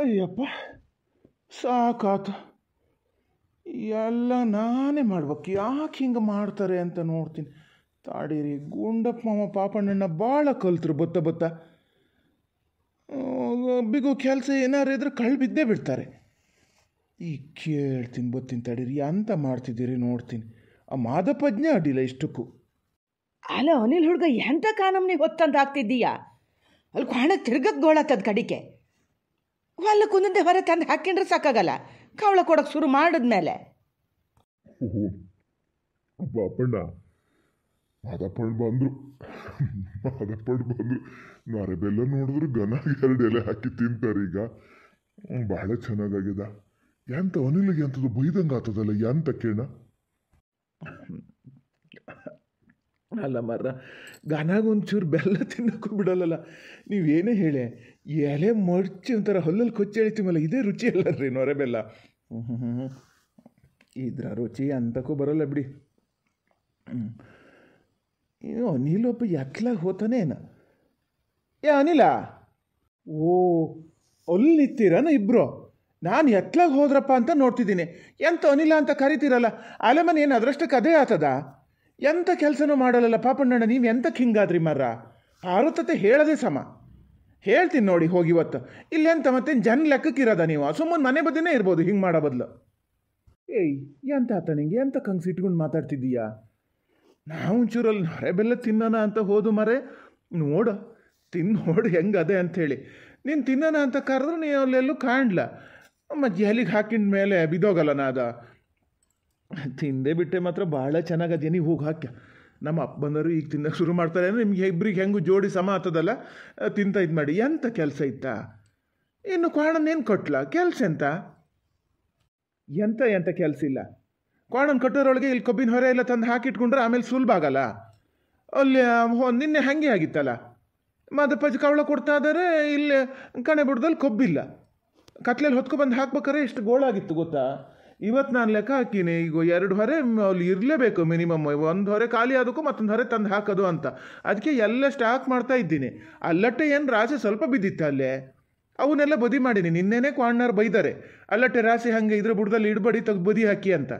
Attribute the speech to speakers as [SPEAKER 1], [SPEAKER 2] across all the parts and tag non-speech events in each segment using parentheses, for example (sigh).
[SPEAKER 1] ಅಯ್ಯಪ್ಪ ಸಾಕಾತ ಎಲ್ಲ ನಾನೇ ಮಾಡ್ಬೇಕು ಯಾಕೆ ಹಿಂಗೆ ಮಾಡ್ತಾರೆ ಅಂತ ನೋಡ್ತೀನಿ ತಾಡಿರಿ ಗುಂಡಪ್ಪ ಮಾಮ ಪಾಪಣ್ಣನ ಭಾಳ ಕಲ್ತರು ಬತ್ತ ಬತ್ತ ಬಿಗು ಕೆಲಸ ಏನಾರು ಇದ್ರೆ ಕಳ್ ಬಿದ್ದೇ ಬಿಡ್ತಾರೆ ಈ ಕೇಳ್ತೀನಿ ಬತ್ತೀನಿ ತಾಡಿರಿ ಅಂತ ಮಾಡ್ತಿದ್ದೀರಿ ನೋಡ್ತೀನಿ ಆ ಮಾದಪಜ್ಞೆ ಅಡ್ಡಿಲ್ಲ ಇಷ್ಟಕ್ಕೂ ಅಲ್ಲ ಅನಿಲ್
[SPEAKER 2] ಹುಡುಗ ಎಂಥ ಕಾನಮ್ನಿಗೆ ಹೊತ್ತಂತ ಆಗ್ತಿದ್ದೀಯಾ ಅಲ್ಲಿ ಕಾಣಕ್ಕೆ ತಿರ್ಗಕ್ಕೆ ಗೋಳತ್ತದ ಕಡಿಕೆ ಹೊಲ ಕುಂದದ್ದೆ ಹೊರ ತಂದು ಹಾಕ್ಕೊಂಡ್ರೆ ಸಾಕಾಗಲ್ಲ ಕವಳ ಕೊಡೋಕೆ ಶುರು ಮಾಡಿದ್ಮೇಲೆ ಅಪ್ಪಣ್ಣ ಮಾದಪ್ಪಣ್ಣ ಬಂದರು ಮಾದಪ್ಪಣ್ಣ ಬಂದರು ಬೆಲ್ಲ ನೋಡಿದ್ರು ಗನ ಎರಡು ಎಲೆ ಹಾಕಿ ತಿಂತಾರೆ ಈಗ ಭಾಳ ಚೆನ್ನಾಗಾಗ್ಯದ ಎಂಥ ಅನಿಲಿಗೆ ಅಂತದ್ದು ಬೈದಂಗೆ ಆಗ್ತದಲ್ಲ ಎಂತ ಕೇಳ
[SPEAKER 1] ಅಲ್ಲ ಮರ ಒಂಚೂರು ಬೆಲ್ಲ ತಿನ್ನೋಕ್ಕೂ ಬಿಡೋಲ್ಲ ನೀವೇನೇ ಹೇಳಿ ಎಲೆ ಮಡ್ಚಿ ಒಂಥರ ಹಲ್ಲಲ್ಲಿ ಕೊಚ್ಚಿ ಹೇಳ್ತೀವಲ್ಲ ಇದೇ ರುಚಿ ಅಲ್ಲ ರೀ ನೊರೆ ಬೆಲ್ಲ ಹ್ಞೂ ಹ್ಞೂ ಇದ್ರ ರುಚಿ ಅಂತಕ್ಕೂ ಬರೋಲ್ಲ ಬಿಡಿ ಒಬ್ಬ ಅನಿಲೊಬ್ಬ ಹೋತಾನೆ ಹೋತಾನೇನ ಏ ಅನಿಲ ಓ ಅಲ್ಲಿತ್ತೀರಾನ ಇಬ್ಬರು ನಾನು ಎತ್ಲಾಗ ಹೋದ್ರಪ್ಪ ಅಂತ ನೋಡ್ತಿದ್ದೀನಿ ಎಂತ ಅನಿಲ ಅಂತ ಕರಿತೀರಲ್ಲ ಅಲೆಮನ್ ಏನು ಅದರಷ್ಟಕ್ಕೆ ಅದೇ ಆತದ ಎಂಥ ಕೆಲಸನೂ ಮಾಡಲ್ಲ ಪಾಪಣ್ಣಣ್ಣ ನೀವು ಎಂತಕ್ಕೆ ಹಿಂಗಾದ್ರಿ ಮರ ಆರುತತೆ ಹೇಳದೆ ಸಮ ಹೇಳ್ತೀನಿ ನೋಡಿ ಹೋಗಿ ಇವತ್ತು ಇಲ್ಲೆಂತ ಮತ್ತೆ ಜನ ಲೆಕ್ಕಕ್ಕಿರೋದ ನೀವು ಸುಮ್ಮನೆ ಮನೆ ಬದಿನೇ ಇರ್ಬೋದು ಹಿಂಗೆ ಮಾಡೋ ಬದಲು ಏಯ್ ಎಂತ ಆತ ನಿಂಗೆ ಎಂತ ಕಂಗ್ಸಿ ಇಟ್ಕೊಂಡು ಮಾತಾಡ್ತಿದ್ದೀಯಾ ನಾವು ಒಂಚೂರಲ್ಲಿ ನೊರೆ ಬೆಲ್ಲ ತಿನ್ನೋಣ ಅಂತ ಹೋದು ಮರೆ ನೋಡು ತಿನ್ನು ನೋಡು ಹೆಂಗೆ ಅದೇ ಅಂಥೇಳಿ ನೀನು ತಿನ್ನೋಣ ಅಂತ ಕರೆದ್ರೆ ನೀವು ಅಲ್ಲೆಲ್ಲೂ ಕಾಣ್ಲ ಮಜ್ಜಿ ಎಲಿಗೆ ಹಾಕಿದ ಮೇಲೆ ಬಿದೋಗಲ್ಲ ನಾ (laughs) ತಿಂದೇ ಬಿಟ್ಟೆ ಮಾತ್ರ ಭಾಳ ಚೆನ್ನಾಗಿದೆ ನೀವು ಹೋಗಿ ಹಾಕ್ಯ ನಮ್ಮ ಅಪ್ಪ ಬಂದರು ಈಗ ತಿನ್ನೋಕೆ ಶುರು ಮಾಡ್ತಾರೆ ಅಂದರೆ ನಿಮ್ಗೆ ಇಬ್ಬರಿಗೆ ಹೆಂಗು ಜೋಡಿ ಸಮ ಆಗ್ತದಲ್ಲ ತಿಂತ ಇದು ಮಾಡಿ ಎಂಥ ಕೆಲಸ ಇತ್ತ ಇನ್ನು ಏನು ಕೊಟ್ಲ ಕೆಲಸ ಎಂತ ಎಂಥ ಎಂಥ ಕೆಲಸ ಇಲ್ಲ ಕ್ವಾಣನ್ ಕಟ್ಟೋರೊಳಗೆ ಇಲ್ಲಿ ಕೊಬ್ಬಿನ ಹೊರೆ ಎಲ್ಲ ತಂದು ಹಾಕಿಟ್ಕೊಂಡ್ರೆ ಆಮೇಲೆ ಸುಲಭ ಆಗಲ್ಲ ಅಲ್ಲಿ ನಿನ್ನೆ ಹಾಗೆ ಆಗಿತ್ತಲ್ಲ ಪಜ್ ಕವಳ ಕೊಡ್ತಾ ಇದ್ದಾರೆ ಇಲ್ಲಿ ಕಣೆ ಬಿಡ್ದಲ್ಲಿ ಕೊಬ್ಬಿಲ್ಲ ಕತ್ಲೆಯಲ್ಲಿ ಬಂದು ಹಾಕ್ಬೇಕಾರೆ ಎಷ್ಟು ಗೋಳಾಗಿತ್ತು ಗೊತ್ತಾ ಇವತ್ತು ನಾನು ಲೆಕ್ಕ ಹಾಕಿನಿ ಈಗ ಎರಡು ಹೊರೆ ಅಲ್ಲಿ ಇರಲೇಬೇಕು ಮಿನಿಮಮ್ ಒಂದು ಹೊರೆ ಖಾಲಿ ಆದಕ್ಕೂ ಮತ್ತೊಂದು ಹೊರೆ ತಂದು ಹಾಕೋದು ಅಂತ ಅದಕ್ಕೆ ಎಲ್ಲ ಸ್ಟಾಕ್ ಮಾಡ್ತಾ ಇದ್ದೀನಿ ಅಲ್ಲಟ್ಟೆ ಏನು ರಾಶಿ ಸ್ವಲ್ಪ ಬಿದ್ದಿತ್ತು ಅಲ್ಲೇ ಅವನ್ನೆಲ್ಲ ಬದಿ ಮಾಡೀನಿ ನಿನ್ನೆನೇ ಕ್ವಾಣ್ಣಾರ್ ಬೈದಾರೆ ಅಲ್ಲಟ್ಟೆ ರಾಶಿ ಹಾಗೆ ಇದ್ರ ಬುಡದಲ್ಲಿ ಇಡಬೇಡಿ ತೆಗ್ದು ಬದಿ ಹಾಕಿ ಅಂತ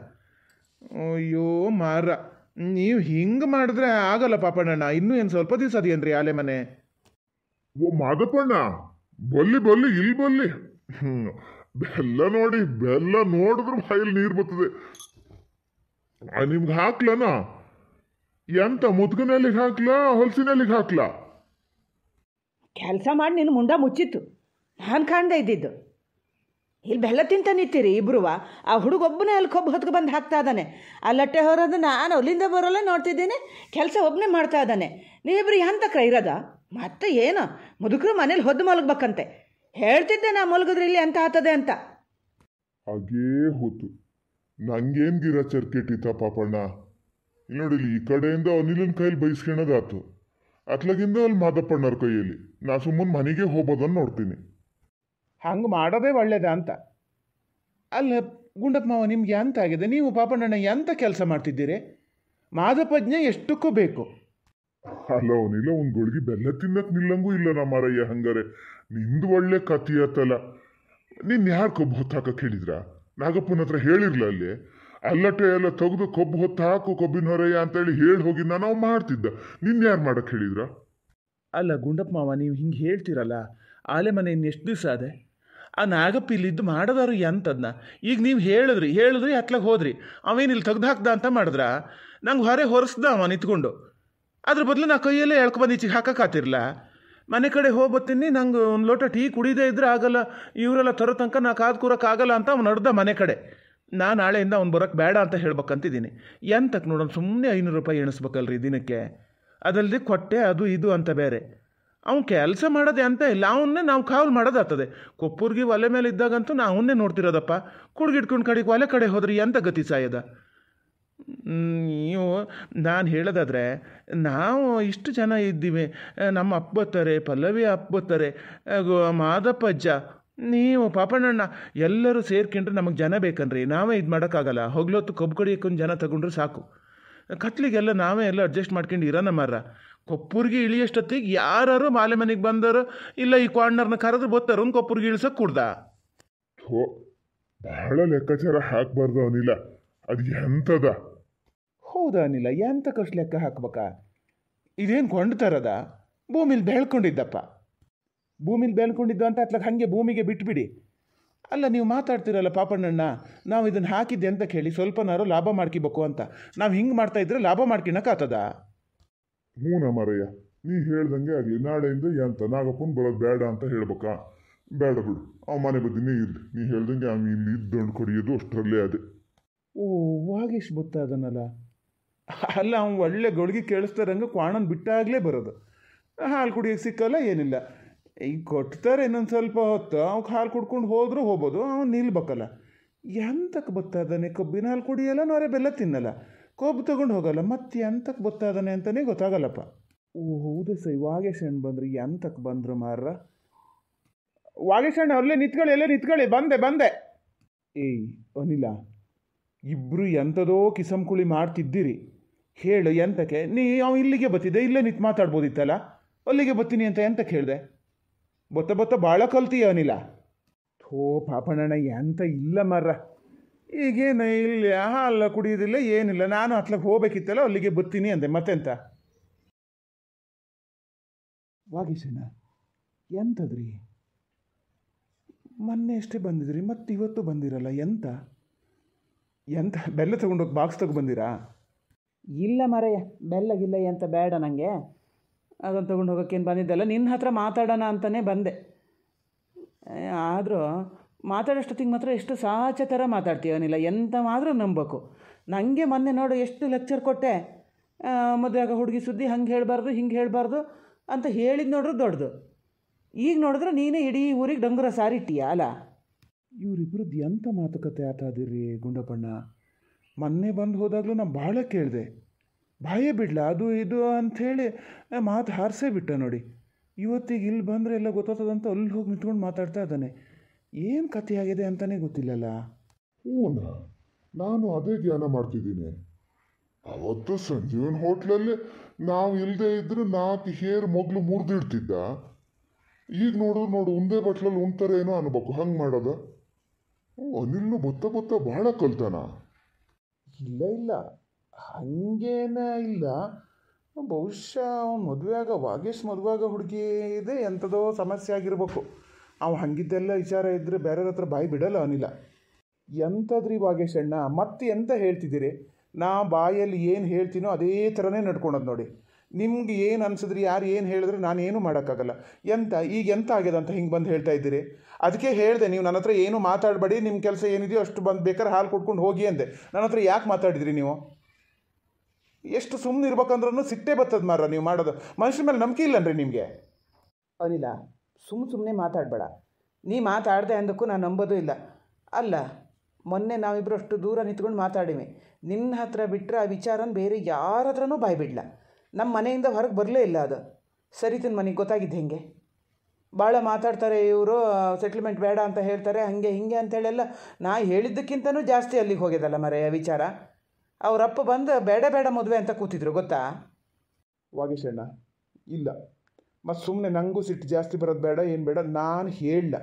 [SPEAKER 1] ಅಯ್ಯೋ ಮಾರ ನೀವು ಹಿಂಗೆ ಮಾಡಿದ್ರೆ ಆಗಲ್ಲ ಪಾಪಣ್ಣ ಇನ್ನೂ
[SPEAKER 2] ಏನು ಸ್ವಲ್ಪ ದಿವಸ ಅದೇನ್ರಿ ಆಲೆ ಮನೆ ಓ ಮಾದಪ್ಪಣ್ಣ ಬಲ್ಲಿ ಬಲ್ಲಿ ಇಲ್ಲಿ ಬಲ್ಲಿ ಬೆಲ್ಲ ನೋಡಿ ಬೆಲ್ಲ ನೋಡಿದ್ರು ಬಾಯಲ್ಲಿ ನೀರು ಬರ್ತದೆ ನಿಮ್ಗೆ ಹಾಕ್ಲನ ಎಂತ ಮುದ್ಗನಲ್ಲಿ ಹಾಕ್ಲ ಹೊಲ್ಸಿನಲ್ಲಿ ಹಾಕ್ಲ ಕೆಲಸ ಮಾಡಿ ನಿನ್ನ ಮುಂಡ ಮುಚ್ಚಿತ್ತು ನಾನು ಕಾಣ್ದೆ ಇದ್ದಿದ್ದು ಇಲ್ಲಿ ಬೆಲ್ಲ ತಿಂತ ನಿಂತೀರಿ ಇಬ್ಬರುವ ಆ ಹುಡುಗೊಬ್ಬನೇ ಅಲ್ಲಿ ಕೊಬ್ಬು ಹೊತ್ಕೊ ಬಂದು ಹಾಕ್ತಾ ಇದ್ದಾನೆ ಆ ಲಟ್ಟೆ ಹೊರದ ನಾನು ಅಲ್ಲಿಂದ ಬರೋಲ್ಲ ನೋಡ್ತಿದ್ದೀನಿ ಕೆಲಸ ಒಬ್ಬನೇ ಮಾಡ್ತಾ ಇದ್ದಾನೆ ನೀವಿಬ್ರು ಎಂತಕ್ರ ಇರೋದ ಮತ್ತೆ ಏನು ಮುದುಕರು ಮನೇಲಿ ಹೊದ್ದು ಮಲಗ್ಬೇಕಂತೆ ಹೇಳ್ತಿದ್ದೆ ನಾ ಮಲಗಿದ್ರೆ ಇಲ್ಲಿ ಎಂತ ಆತದೆ ಅಂತ ಹಾಗೇ ಹೋತು ನಂಗೇನು ಗಿರ ಚರ್ಕೆಟಿತ ಪಾಪಣ್ಣ ಇಲ್ಲಿ ನೋಡಿಲಿ ಈ ಕಡೆಯಿಂದ ಅನಿಲಿನ ಕೈಲಿ ಬೈಸ್ಕೊಳ್ಳೋದಾತು ಅತ್ಲಗಿಂದ ಅಲ್ಲಿ ಮಾದಪ್ಪಣ್ಣರ ಕೈಯಲ್ಲಿ ನಾ ಸುಮ್ಮನೆ ಮನೆಗೆ ಹೋಗೋದನ್ನ ನೋಡ್ತೀನಿ
[SPEAKER 1] ಹಂಗೆ ಮಾಡೋದೇ ಒಳ್ಳೇದ ಅಂತ ಅಲ್ಲ ಮಾವ ನಿಮ್ಗೆ ಎಂತ ಆಗಿದೆ ನೀವು
[SPEAKER 2] ಪಾಪಣ್ಣಣ್ಣ ಎಂತ ಕೆಲಸ ಮಾಡ್ತಿದ್ದೀರಿ ಮಾದಪ್ಪಜ್ಞೆ ಎಷ್ಟಕ್ಕೂ ಬೇಕು ಅಲ್ಲ ಅವನಿಲ್ಲ ಒಂದು ಗುಳ್ಗಿ ಬೆಲ್ಲ ತಿನ್ನಕ್ಕೆ ನಿಲ್ಲಂಗೂ ಇಲ್ಲ ನಮ್ಮರಯ್ಯ ಹಂಗಾರೆ ನಿಂದು ಒಳ್ಳೆ ಅತ್ತಲ್ಲ ನಿನ್ನ ಯಾರು ಕೊಬ್ಬು ಹೊತ್ತು ಹಾಕಕ್ಕೆ ಹೇಳಿದ್ರ ನಾಗಪ್ಪನ ಹತ್ರ ಹೇಳಿರ್ಲ ಅಲ್ಲಿ ಅಲ್ಲಟೆ ಎಲ್ಲ ತೆಗೆದು ಕೊಬ್ಬು ಹೊತ್ತು ಹಾಕು ಕೊಬ್ಬಿನ ಹೊರಯ್ಯ ಅಂತೇಳಿ ಹೇಳಿ ಹೋಗಿ ನಾನು ಮಾಡ್ತಿದ್ದ ನಿನ್ನ ಯಾರು ಮಾಡಕ್ಕೆ ಹೇಳಿದ್ರ
[SPEAKER 1] ಅಲ್ಲ ಗುಂಡಪ್ಪ ಮಾವ ನೀವು ಹಿಂಗೆ ಹೇಳ್ತೀರಲ್ಲ ಆಲೆ ಮನೆ ಇನ್ನು ಎಷ್ಟು ದಿವಸ ಅದೇ ಆ ನಾಗಪ್ಪ ಇಲ್ಲಿದ್ದು ಮಾಡದಾರು ಎಂತದ್ನ ಈಗ ನೀವು ಹೇಳಿದ್ರಿ ಹೇಳಿದ್ರಿ ಅತ್ಲಾಗ ಹೋದ್ರಿ ಅವೇನಿಲ್ಲಿ ತೆಗ್ದು ಹಾಕ್ದ ಅಂತ ಮಾಡಿದ್ರ ನಂಗೆ ಹೊರೆ ಹೊರಿಸ್ದ ಅವ ನಿಂತ್ಕೊಂಡು ಅದ್ರ ಬದಲು ನಾ ಕೈಯಲ್ಲೇ ಎಳ್ಕೊಬಂದು ಈಚೆಗೆ ಹಾಕೋಕ್ಕಾತಿರ್ಲ ಮನೆ ಕಡೆ ಹೋಗಿ ಬರ್ತೀನಿ ನಂಗೆ ಒಂದು ಲೋಟ ಟೀ ಕುಡಿದೇ ಇದ್ರೆ ಆಗಲ್ಲ ಇವರೆಲ್ಲ ತರೋ ತನಕ ನಾ ಕಾದು ಕೂರೋಕ್ಕಾಗಲ್ಲ ಅಂತ ಅವ್ನು ನಡ್ದ ಮನೆ ಕಡೆ ನಾ ನಾಳೆಯಿಂದ ಅವ್ನು ಬರೋಕ್ಕೆ ಬೇಡ ಅಂತ ಹೇಳ್ಬೇಕಂತಿದ್ದೀನಿ ಎಂತಕ್ಕೆ ನೋಡೋಣ ಸುಮ್ಮನೆ ಐನೂರು ರೂಪಾಯಿ ಎಣಿಸ್ಬೇಕಲ್ರಿ ದಿನಕ್ಕೆ ಅದಲ್ಲದೆ ಕೊಟ್ಟೆ ಅದು ಇದು ಅಂತ ಬೇರೆ ಅವ್ನು ಕೆಲಸ ಮಾಡೋದೇ ಅಂತ ಇಲ್ಲ ಅವನ್ನೇ ನಾವು ಕಾವಲು ಮಾಡೋದಾಗ್ತದೆ ಕೊಪ್ಪುರ್ಗಿ ಒಲೆ ಮೇಲೆ ಇದ್ದಾಗಂತೂ ನಾ ಅವನ್ನೇ ನೋಡ್ತಿರೋದಪ್ಪ ಕುಡ್ಗಿಟ್ಕೊಂಡು ಕಡೆಗೆ ಒಲೆ ಕಡೆ ಹೋದ್ರೆ ಎಂತ ಗತಿ ಸಾಯದ ನೀವು ನಾನು ಹೇಳೋದಾದರೆ ನಾವು ಇಷ್ಟು ಜನ ಇದ್ದೀವಿ ನಮ್ಮ ಅಪ್ಪ ಪಲ್ಲವಿ ಅಪ್ಪ ಮಾದಪ್ಪ ಅಜ್ಜ ನೀವು ಪಾಪಣ್ಣಣ್ಣ ಎಲ್ಲರೂ ಸೇರ್ಕೊಂಡ್ರೆ ನಮಗೆ ಜನ ಬೇಕನ್ರಿ ನಾವೇ ಇದು ಮಾಡೋಕ್ಕಾಗಲ್ಲ ಹೊಗ್ಲೊತ್ತು ಕೊಬ್ಬು ಕಡಿಯೋಕ್ಕೊಂದು ಜನ ತಗೊಂಡ್ರೆ ಸಾಕು ಕತ್ಲಿಗೆಲ್ಲ ನಾವೇ ಎಲ್ಲ ಅಡ್ಜಸ್ಟ್ ಮಾಡ್ಕೊಂಡು ನಮ್ಮ ಮರ ಕೊಪ್ಪೂರಿಗೆ ಇಳಿಯಷ್ಟೊತ್ತಿಗೆ ಯಾರು ಮಾಲೆ ಮನೆಗೆ ಬಂದರು ಇಲ್ಲ ಈ ಕ್ವಾರ್ನರ್ನ ಕರೆದು ಬರ್ತಾರ ಕೊಪ್ಪುರ್ಗಿ
[SPEAKER 2] ಇಳಿಸೋಕೆ ಕುಡ್ದ ಬಹಳ ಲೆಕ್ಕಾಚಾರ ಹಾಕ್ಬಾರ್ದು ಅವನಿಲ್ಲ ಅದು ಎಂಥದ ಹೌದಾ ಅನಿಲ ಕಷ್ಟ ಲೆಕ್ಕ ಹಾಕ್ಬೇಕಾ ಇದೇನು
[SPEAKER 1] ಕೊಂಡು ತರದ ಭೂಮಿಲಿ ಬೆಳ್ಕೊಂಡಿದ್ದಪ್ಪ ಭೂಮಿಲಿ ಬೆಳ್ಕೊಂಡಿದ್ದು ಅಂತ ಅತ್ಲಕ್ಕೆ ಹಾಗೆ ಭೂಮಿಗೆ ಬಿಟ್ಬಿಡಿ ಅಲ್ಲ ನೀವು ಮಾತಾಡ್ತಿರಲ್ಲ ಪಾಪಣ್ಣಣ್ಣ ನಾವು ಇದನ್ನು ಹಾಕಿದ್ದೆ ಅಂತ ಕೇಳಿ ಸ್ವಲ್ಪನಾರು ಲಾಭ ಮಾಡ್ಕಿಬೇಕು ಅಂತ ನಾವು ಹಿಂಗೆ ಇದ್ರೆ ಲಾಭ ಮಾಡ್ಕೊಳಕ್ಕಾತದ
[SPEAKER 2] ಮೂನ ಮರಯ್ಯ ನೀ ಹೇಳ್ದಂಗೆ ಆಗಲಿ ನಾಳೆಯಿಂದ ಎಂತ ನಾಗಪ್ಪನ ಬರೋದು ಬೇಡ ಅಂತ ಹೇಳ್ಬೇಕಾ ಬೇಡ ಬಿಡು ಅವ ಮನೆ ಬದಿನೇ ಇಲ್ಲಿ ನೀ ಹೇಳ್ದಂಗೆ ಅವ್ನು ಇಲ್ಲಿ ಇದ್ದು ಕೊಡಿಯೋದು ಅಷ್ಟರಲ್ಲೇ ಅದೇ ಓ
[SPEAKER 1] ವಾಗೇಶ್ ಅದನಲ್ಲ
[SPEAKER 2] ಅಲ್ಲ ಅವ್ನು ಒಳ್ಳೆ ಗೊಳ್ಗಿ ಕೇಳಿಸ್ತಾರಂಗೆ ಕ್ವಾಣನ್ ಬಿಟ್ಟಾಗಲೇ
[SPEAKER 1] ಬರೋದು ಹಾಲು ಕುಡಿಯೋಕ್ಕೆ ಸಿಕ್ಕಲ್ಲ ಏನಿಲ್ಲ ಈಗ ಕೊಟ್ತಾರೆ ಇನ್ನೊಂದು ಸ್ವಲ್ಪ ಹೊತ್ತು ಅವ್ಕೆ ಹಾಲು ಕುಡ್ಕೊಂಡು ಹೋದ್ರೂ ಹೋಗ್ಬೋದು ಅವ್ನು ನಿಲ್ಬೇಕಲ್ಲ ಎಂತಕ್ಕೆ ಬತ್ತಾದಾನೆ ಕೊಬ್ಬಿನ ಹಾಲು ಕುಡಿಯಲ್ಲ ನೋರೆ ಬೆಲ್ಲ ತಿನ್ನಲ್ಲ ಕೊಬ್ಬು ತೊಗೊಂಡು ಹೋಗಲ್ಲ ಮತ್ತೆ ಎಂತಕ್ಕೆ ಬತ್ತಾದಾನೆ ಅಂತಲೇ ಗೊತ್ತಾಗಲ್ಲಪ್ಪ ಓ ಹೌದು ಸೈ ವಾಗೇಶಣ್ಣ ಬಂದ್ರಿ ಎಂತಕ್ಕೆ ಬಂದರು ಮಾರ್ರ ವಾಗೇಶಣ್ಣ ಅಲ್ಲೇ ನಿಂತ್ಕೊಳ್ಳಿ ಎಲ್ಲೇ ನಿಂತ್ಕೊಳ್ಳಿ ಬಂದೆ ಬಂದೆ ಏಯ್ ಅನಿಲ ಇಬ್ಬರು ಎಂಥದೋ ಕಿಸಂಕುಳಿ ಮಾಡ್ತಿದ್ದೀರಿ ಹೇಳು ಎಂತಕ್ಕೆ ನೀ ಅವ ಇಲ್ಲಿಗೆ ಬತ್ತಿದ್ದೆ ಇಲ್ಲೇ ನಿಂತು ಮಾತಾಡ್ಬೋದಿತ್ತಲ್ಲ ಅಲ್ಲಿಗೆ ಬತ್ತೀನಿ ಅಂತ ಎಂತ ಕೇಳಿದೆ ಬತ್ತ ಬತ್ತ ಭಾಳ ಅವನಿಲ್ಲ ಥೋ ಪಾಪಣ್ಣ ಎಂತ ಇಲ್ಲ ಮರ ಈಗೇನು ಇಲ್ಲ ಅಲ್ಲ ಕುಡಿಯೋದಿಲ್ಲ ಏನಿಲ್ಲ ನಾನು ಅತ್ಲಗೆ ಹೋಗ್ಬೇಕಿತ್ತಲ್ಲ ಅಲ್ಲಿಗೆ ಬರ್ತೀನಿ ಅಂದೆ ಮತ್ತೆಂತ ವಾಗೀಶಣ್ಣ ಎಂತದ್ರಿ ಮೊನ್ನೆ ಅಷ್ಟೇ ಬಂದಿದ್ರಿ ಮತ್ತು ಇವತ್ತು ಬಂದಿರಲ್ಲ ಎಂತ ಎಂತ ಬೆಲ್ಲ ತಗೊಂಡೋಗಿ ಬಾಕ್ಸ್ ತಗೊಂಡು ಇಲ್ಲ ಮರೆಯ ಬೆಲ್ಲ ಅಂತ ಬೇಡ ನನಗೆ ಅದನ್ನು ತೊಗೊಂಡು ಹೋಗೋಕ್ಕೇನು ಬಂದಿದ್ದಲ್ಲ ನಿನ್ನ ಹತ್ರ ಮಾತಾಡೋಣ ಅಂತಲೇ ಬಂದೆ ಆದರೂ ಮಾತಾಡೋಷ್ಟೊತ್ತಿಗೆ ಮಾತ್ರ ಎಷ್ಟು ಸಹಜ ಥರ ಮಾತಾಡ್ತೀವನಿಲ್ಲ ಎಂತ ಮಾತ್ರ ನಂಬಬೇಕು ನನಗೆ ಮೊನ್ನೆ ನೋಡು ಎಷ್ಟು ಲೆಕ್ಚರ್ ಕೊಟ್ಟೆ ಆಗ ಹುಡುಗಿ ಸುದ್ದಿ ಹಂಗೆ ಹೇಳಬಾರ್ದು ಹಿಂಗೆ ಹೇಳಬಾರ್ದು ಅಂತ ಹೇಳಿದ ನೋಡಿದ್ರು ದೊಡ್ಡದು ಈಗ ನೋಡಿದ್ರೆ ನೀನೇ ಇಡೀ ಊರಿಗೆ ಡಂಗುರ ಸಾರಿಟ್ಟಿಯಾ ಅಲ್ಲ ಇವರಿಬ್ಬರದ್ದು ಎಂಥ ಮಾತುಕತೆ ಆತಾದಿರಿ ಅದಿರಿ ಗುಂಡಪ್ಪಣ್ಣ ಮೊನ್ನೆ ಬಂದು ಹೋದಾಗಲೂ ನಾನು ಭಾಳ ಕೇಳಿದೆ ಬಾಯೇ ಬಿಡಲ ಅದು ಇದು ಅಂಥೇಳಿ ಮಾತು ಹಾರಿಸೇ ಬಿಟ್ಟೆ ನೋಡಿ ಇವತ್ತಿಗೆ ಇಲ್ಲಿ ಬಂದರೆ ಎಲ್ಲ ಗೊತ್ತಾಗ್ತದಂತ ಅಲ್ಲಿ ಹೋಗಿ ನಿಂತ್ಕೊಂಡು ಮಾತಾಡ್ತಾ ಇದ್ದಾನೆ
[SPEAKER 2] ಏನು ಕಥೆಯಾಗಿದೆ ಅಂತಲೇ ಗೊತ್ತಿಲ್ಲಲ್ಲ ಹೂನ ನಾನು ಅದೇ ಧ್ಯಾನ ಮಾಡ್ತಿದ್ದೀನಿ ಅವತ್ತು ಸಂಜೀವನ್ ಹೋಟ್ಲಲ್ಲಿ ನಾವು ಇಲ್ಲದೆ ಇದ್ರೆ ನಾಲ್ಕು ಹೇರ್ ಮೊದಲು ಮುರಿದಿಡ್ತಿದ್ದ ಈಗ ನೋಡು ನೋಡು ಒಂದೇ ಬಟ್ಲಲ್ಲಿ ಉಣ್ತಾರೆ ಏನೋ ಅನ್ಬೇಕು ಹಂಗೆ ಮಾಡೋದು ಅನಿಲ್ನು ಬತ್ತ ಬತ್ತ ಭಾಳ ಕಲ್ತಾನ
[SPEAKER 1] ಇಲ್ಲ ಇಲ್ಲ ಹಾಗೇನೇ ಇಲ್ಲ ಬಹುಶಃ ಅವ್ನು ಮದುವೆ ಆಗ ವಾಗೇಶ್ ಮದುವೆ ಹುಡುಗಿ ಇದೆ ಎಂಥದೋ ಸಮಸ್ಯೆ ಆಗಿರ್ಬೇಕು ಅವ್ನು ಹಾಗಿದ್ದೆಲ್ಲ ವಿಚಾರ ಇದ್ದರೆ ಬೇರೆಯವ್ರ ಹತ್ರ ಬಾಯಿ ಬಿಡಲ್ಲ ಅವನಿಲ್ಲ ಎಂಥದ್ರಿ ವಾಗೇಶ್ ಅಣ್ಣ ಮತ್ತೆ ಎಂತ ಹೇಳ್ತಿದ್ದೀರಿ ನಾ ಬಾಯಲ್ಲಿ ಏನು ಹೇಳ್ತೀನೋ ಅದೇ ಥರನೇ ನಡ್ಕೊಳೋದು ನೋಡಿ ನಿಮ್ಗೆ ಏನು ಅನ್ಸಿದ್ರಿ ಯಾರು ಏನು ಹೇಳಿದ್ರು ನಾನು ಏನು ಮಾಡೋಕ್ಕಾಗಲ್ಲ ಎಂತ ಈಗ ಎಂತ ಆಗ್ಯದ ಅಂತ ಹಿಂಗೆ ಬಂದು ಹೇಳ್ತಾ ಇದ್ದೀರಿ ಅದಕ್ಕೆ ಹೇಳಿದೆ ನೀವು ನನ್ನ ಹತ್ರ ಏನು ಮಾತಾಡಬೇಡಿ ನಿಮ್ಮ ಕೆಲಸ ಏನಿದೆಯೋ ಅಷ್ಟು ಬಂದು ಬೇಕಾದ್ರೆ ಹಾಲು ಕೊಟ್ಕೊಂಡು ಹೋಗಿ ಅಂದೆ ನನ್ನ ಹತ್ರ ಯಾಕೆ ಮಾತಾಡಿದ್ರಿ ನೀವು ಎಷ್ಟು ಸುಮ್ಮನೆ ಇರ್ಬೇಕಂದ್ರೂ ಸಿಟ್ಟೆ ಬರ್ತದೆ ಮಾರ ನೀವು ಮಾಡೋದು ಮನುಷ್ಯನ ಮೇಲೆ ನಂಬಿಕೆ ಅಂದ್ರೆ ನಿಮಗೆ ಅನಿಲ ಸುಮ್ಮ ಸುಮ್ಮನೆ ಮಾತಾಡಬೇಡ ನೀ ಮಾತಾಡ್ದೆ ಅಂದಕ್ಕೂ ನಾನು ನಂಬೋದು ಇಲ್ಲ ಅಲ್ಲ ಮೊನ್ನೆ ನಾವಿಬ್ಬರು ಅಷ್ಟು ದೂರ ನಿಂತ್ಕೊಂಡು ಮಾತಾಡಿವಿ ನಿನ್ನ ಹತ್ರ ಬಿಟ್ಟರೆ ಆ ವಿಚಾರನ ಬೇರೆ ಯಾರ ಹತ್ರನೂ ಬಾಯ್ಬಿಡ್ಲ ನಮ್ಮ ಮನೆಯಿಂದ ಹೊರಗೆ ಬರಲೇ ಇಲ್ಲ ಅದು ಸರಿತನ ಮನೆಗೆ ಗೊತ್ತಾಗಿದ್ದು ಹೇಗೆ ಭಾಳ ಮಾತಾಡ್ತಾರೆ ಇವರು ಸೆಟ್ಲ್ಮೆಂಟ್ ಬೇಡ ಅಂತ ಹೇಳ್ತಾರೆ ಹಾಗೆ ಹೀಗೆ ಅಂತೇಳೆಲ್ಲ ನಾ ಹೇಳಿದ್ದಕ್ಕಿಂತನೂ ಜಾಸ್ತಿ ಅಲ್ಲಿಗೆ ಹೋಗ್ಯದಲ್ಲ ಮರೆಯ ವಿಚಾರ ಅವರಪ್ಪ ಬಂದು ಬೇಡ ಬೇಡ ಮದುವೆ ಅಂತ ಕೂತಿದ್ರು ಗೊತ್ತಾ ವಾಗೇಶಣ್ಣ ಇಲ್ಲ ಮತ್ತು ಸುಮ್ಮನೆ ನನಗೂ ಸಿಟ್ಟು ಜಾಸ್ತಿ ಬರೋದು ಬೇಡ ಏನು ಬೇಡ ನಾನು ಹೇಳಲ್ಲ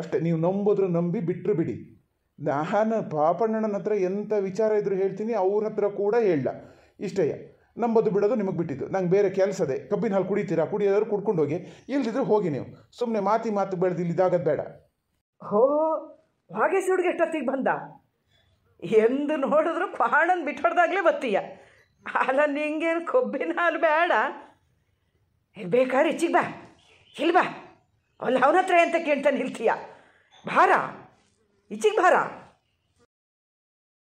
[SPEAKER 1] ಅಷ್ಟೇ ನೀವು ನಂಬೋದ್ರು ನಂಬಿ ಬಿಟ್ಟರು ಬಿಡಿ ನಾನು ಪಾಪಣ್ಣನ ಹತ್ರ ಎಂಥ ವಿಚಾರ ಇದ್ರು ಹೇಳ್ತೀನಿ ಅವ್ರ ಹತ್ರ ಕೂಡ ಹೇಳಲ್ಲ ಇಷ್ಟೇ ನಂಬೋದು ಬಿಡೋದು ನಿಮಗೆ ಬಿಟ್ಟಿದ್ದು ನಂಗೆ ಬೇರೆ ಕೆಲಸದೆ ಕಬ್ಬಿನ ಹಾಲು ಕುಡಿತೀರಾ ಕುಡಿಯೋದಾದ್ರು ಕುಡ್ಕೊಂಡು ಹೋಗಿ ಇಲ್ದಿದ್ರೆ ಹೋಗಿ ನೀವು ಸುಮ್ಮನೆ ಮಾತಿ ಮಾತು ಬೆಳೆದು ಇಲ್ಲಿ ಬೇಡ
[SPEAKER 2] ಹೋ ಭಾಗ್ಯಶಿವ್ಡಿಗೆ ಎಷ್ಟೊತ್ತಿಗೆ ಬಂದ ಎಂದು ನೋಡಿದ್ರು ಕ್ವಾಣನ್ ಬಿಟ್ಟು ಹೊಡೆದಾಗಲೇ ಬತ್ತೀಯ ಅಲ್ಲ ನಿಂಗೇನು ಕೊಬ್ಬಿನ ಹಾಲು ಬೇಡ ಏ ಬೇಕಾದ್ರೆ ಹೆಚ್ಚಿಗೆ ಬಾ ಇಲ್ಲಿ ಬಾ ಅವನ ಹತ್ರ ಅಂತ ಕೇಳ್ತಾನೆ ಇರ್ತೀಯ ಭಾರ ಇಚ್ಚಿಗೆ ಭಾರ